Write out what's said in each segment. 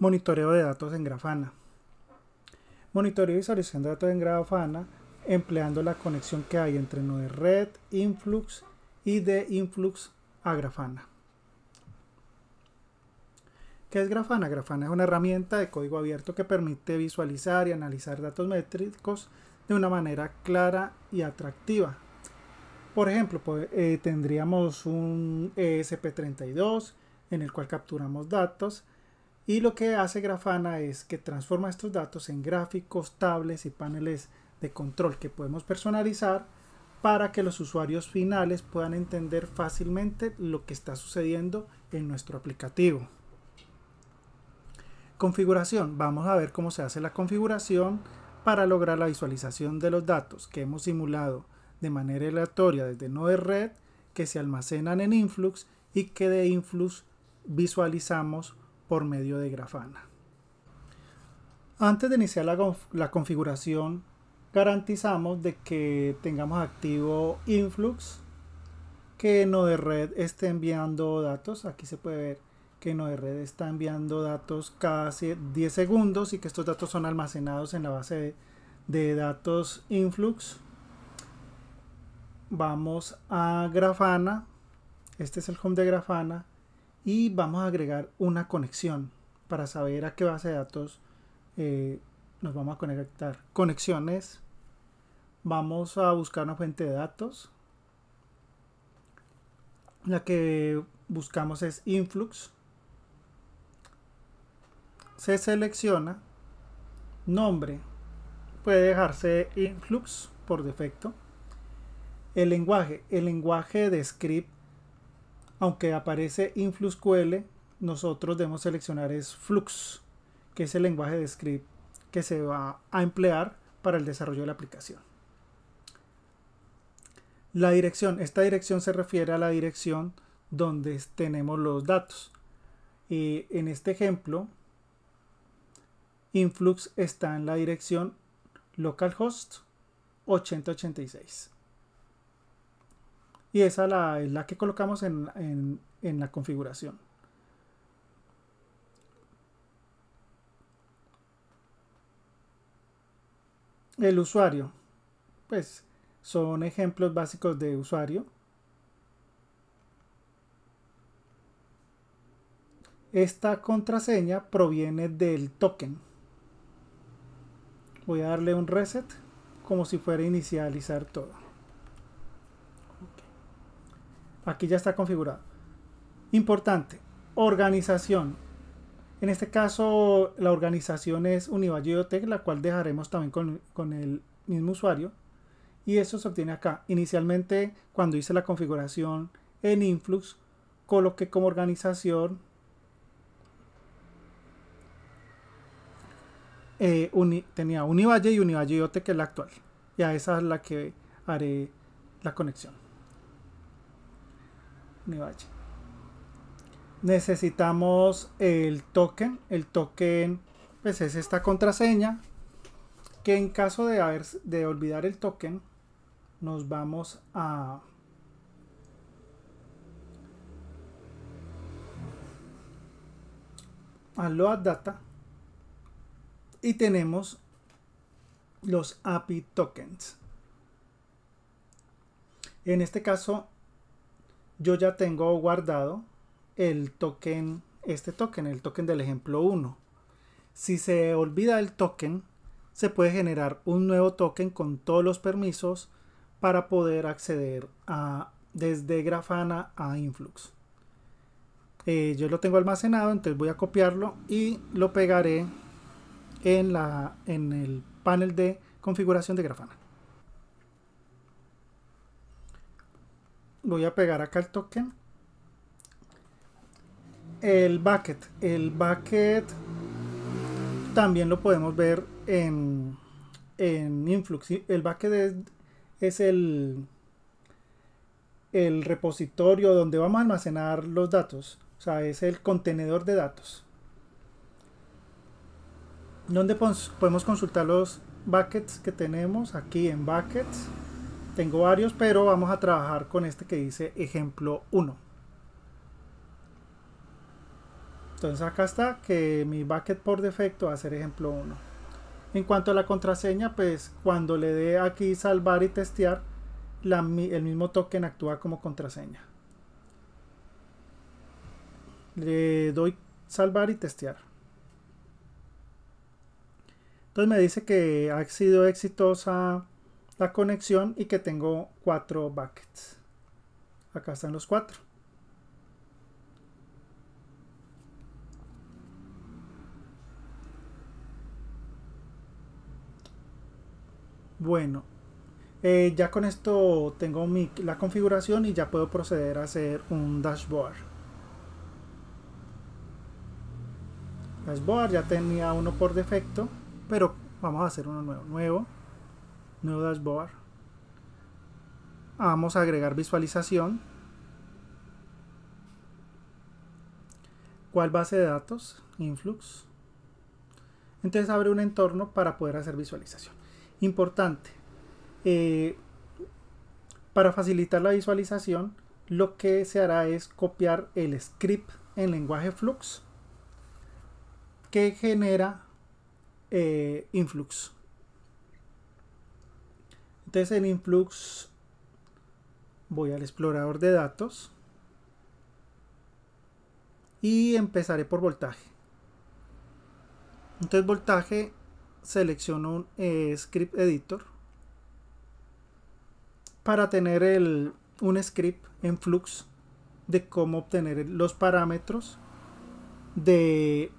Monitoreo de datos en Grafana. Monitoreo y visualización de datos en Grafana empleando la conexión que hay entre Node Red, Influx y de Influx a Grafana. ¿Qué es Grafana? Grafana es una herramienta de código abierto que permite visualizar y analizar datos métricos de una manera clara y atractiva. Por ejemplo, eh, tendríamos un ESP32 en el cual capturamos datos y lo que hace Grafana es que transforma estos datos en gráficos, tablets y paneles de control que podemos personalizar para que los usuarios finales puedan entender fácilmente lo que está sucediendo en nuestro aplicativo. Configuración. Vamos a ver cómo se hace la configuración para lograr la visualización de los datos que hemos simulado de manera aleatoria desde node red que se almacenan en Influx y que de Influx visualizamos por medio de Grafana. Antes de iniciar la, configuración, garantizamos de que tengamos activo Influx, que Node-RED esté enviando datos. Aquí se puede ver que Node-RED está enviando datos cada 10 segundos y que estos datos son almacenados en la base de datos Influx. Vamos a Grafana. Este es el home de Grafana y vamos a agregar una conexión para saber a qué base de datos eh, nos vamos a conectar. Conexiones, vamos a buscar una fuente de datos. La que buscamos es influx. Se selecciona nombre. Puede dejarse influx por defecto. El lenguaje. El lenguaje de script aunque aparece InfluxQL, nosotros debemos seleccionar es flux, que es el lenguaje de script que se va a emplear para el desarrollo de la aplicación. La dirección, esta dirección se refiere a la dirección donde tenemos los datos. Y en este ejemplo, influx está en la dirección localhost 8086 y esa la, es la que colocamos en, en la configuración. El usuario, pues son ejemplos básicos de usuario. Esta contraseña proviene del token. Voy a darle un reset como si fuera inicializar todo. Aquí ya está configurado. Importante, organización. En este caso, la organización es Univalle la cual dejaremos también con, el mismo usuario. Y eso se obtiene acá. Inicialmente, cuando hice la configuración en Influx, coloqué como organización eh, tenía Univalle y Univalle IoT que es la actual. ya esa es la que haré la conexión. Necesitamos el token. El token pues es esta contraseña que en caso de, haber, de olvidar el token nos vamos a a load data y tenemos los API tokens. En este caso yo ya tengo guardado el token, este token, el token del ejemplo 1. Si se olvida el token, se puede generar un nuevo token con todos los permisos para poder acceder a, desde Grafana a Influx. Eh, yo lo tengo almacenado, entonces voy a copiarlo y lo pegaré en, la, en el panel de configuración de Grafana. voy a pegar acá el token. El bucket. El bucket también lo podemos ver en, en Influx. El bucket es, el, el repositorio donde vamos a almacenar los datos. O sea, es el contenedor de datos. Donde podemos consultar los buckets que tenemos aquí en buckets tengo varios, pero vamos a trabajar con este que dice ejemplo 1. Entonces acá está que mi bucket por defecto va a ser ejemplo 1. En cuanto a la contraseña, pues cuando le dé aquí salvar y testear, el mismo token actúa como contraseña. Le doy salvar y testear. Entonces me dice que ha sido exitosa la conexión y que tengo cuatro buckets. Acá están los cuatro. Bueno, eh, ya con esto tengo mi, la configuración y ya puedo proceder a hacer un dashboard. Dashboard ya tenía uno por defecto, pero vamos a hacer uno nuevo. Nuevo. Nuevo dashboard. Vamos a agregar visualización. ¿Cuál base de datos? Influx. Entonces abre un entorno para poder hacer visualización. Importante. Eh, para facilitar la visualización, lo que se hará es copiar el script en lenguaje Flux que genera eh, Influx. Entonces en Influx voy al explorador de datos y empezaré por voltaje. Entonces voltaje selecciono un eh, script editor para tener un script en flux de cómo obtener los parámetros de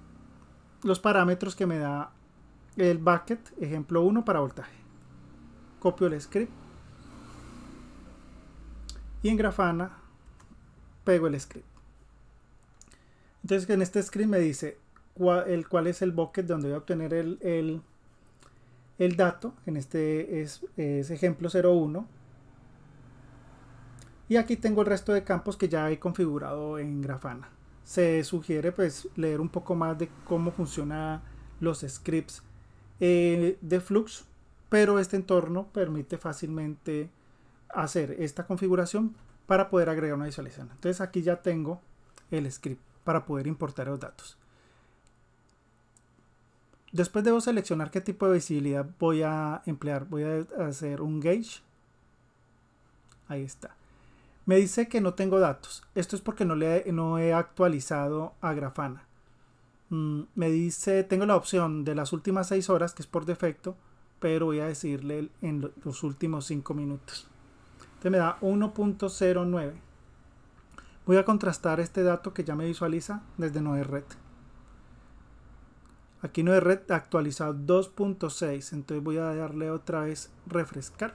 los parámetros que me da el bucket ejemplo 1 para voltaje copio el script y en Grafana pego el script. Entonces en este script me dice cuál, el, es el bucket donde voy a obtener el, el, dato. En este es, ejemplo 01. Y aquí tengo el resto de campos que ya he configurado en Grafana. Se sugiere pues leer un poco más de cómo funcionan los scripts eh, de Flux pero este entorno permite fácilmente hacer esta configuración para poder agregar una visualización. Entonces aquí ya tengo el script para poder importar los datos. Después debo seleccionar qué tipo de visibilidad voy a emplear. Voy a hacer un gauge. Ahí está. Me dice que no tengo datos. Esto es porque no, le, no he actualizado a Grafana. Mm, me dice, tengo la opción de las últimas 6 horas, que es por defecto, pero voy a decirle en los últimos 5 minutos. Entonces este me da 1.09. Voy a contrastar este dato que ya me visualiza desde 9 Red. Aquí 9 Red actualizado 2.6, entonces voy a darle otra vez refrescar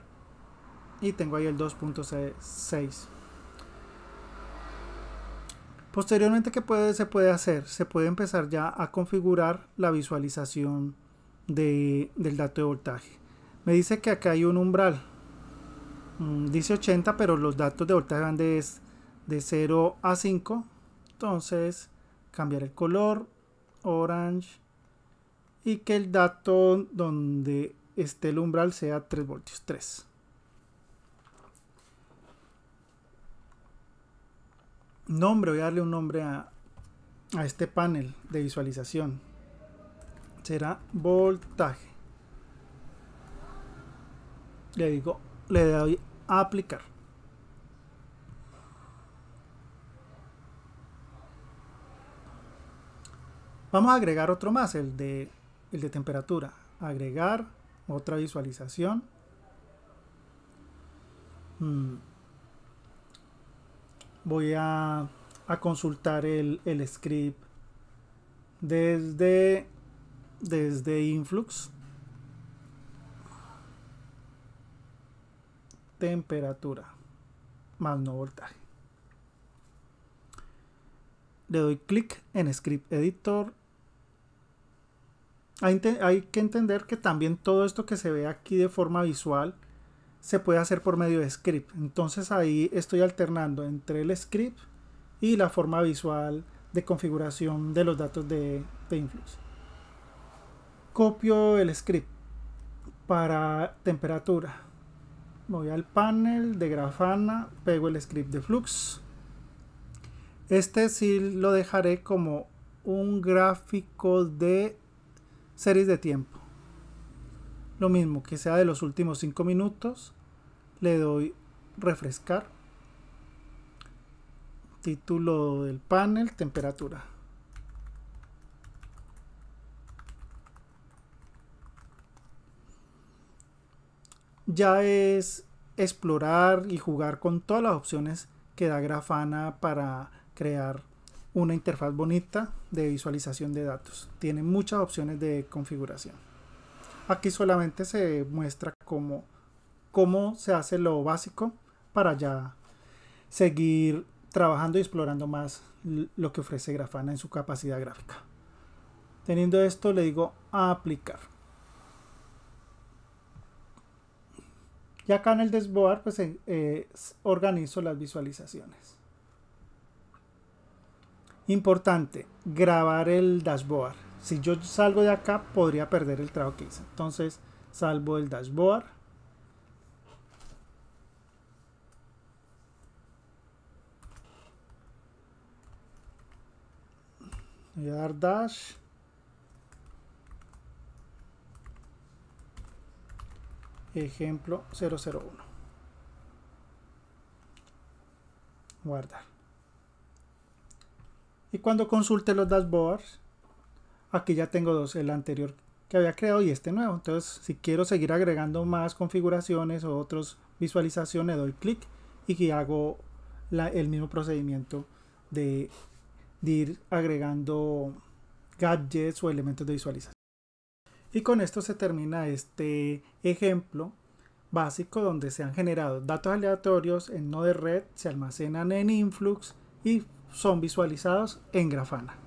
y tengo ahí el 2.6. Posteriormente, ¿qué se puede hacer? Se puede empezar ya a configurar la visualización del dato de voltaje. Me dice que acá hay un umbral. Mm, dice 80, pero los datos de voltaje van de, de 0 a 5. Entonces, cambiar el color, orange, y que el dato donde esté el umbral sea 3 voltios, 3. Nombre, voy a darle un nombre a este panel de visualización será voltaje. Le digo, le doy a aplicar. Vamos a agregar otro más, el de, el de temperatura. Agregar otra visualización. Mm. Voy a, consultar el, el script desde desde influx temperatura más no voltaje le doy clic en script editor hay, que entender que también todo esto que se ve aquí de forma visual se puede hacer por medio de script entonces ahí estoy alternando entre el script y la forma visual de configuración de los datos de, de Influx copio el script para temperatura. Voy al panel de Grafana, pego el script de Flux. Este sí lo dejaré como un gráfico de series de tiempo. Lo mismo que sea de los últimos 5 minutos. Le doy refrescar. Título del panel, temperatura. ya es explorar y jugar con todas las opciones que da Grafana para crear una interfaz bonita de visualización de datos. Tiene muchas opciones de configuración. Aquí solamente se muestra cómo, cómo se hace lo básico para ya seguir trabajando y explorando más lo que ofrece Grafana en su capacidad gráfica. Teniendo esto le digo a aplicar. Y acá en el dashboard pues eh, eh, organizo las visualizaciones. Importante, grabar el dashboard. Si yo salgo de acá podría perder el trabajo que hice. Entonces salvo el dashboard. Voy a dar dash. ejemplo 001. Guardar. Y cuando consulte los dashboards, aquí ya tengo dos, el anterior que había creado y este nuevo. Entonces, si quiero seguir agregando más configuraciones o otras visualizaciones, doy clic y hago el mismo procedimiento de, de ir agregando gadgets o elementos de visualización. Y con esto se termina este ejemplo básico donde se han generado datos aleatorios en Node Red, se almacenan en Influx y son visualizados en Grafana.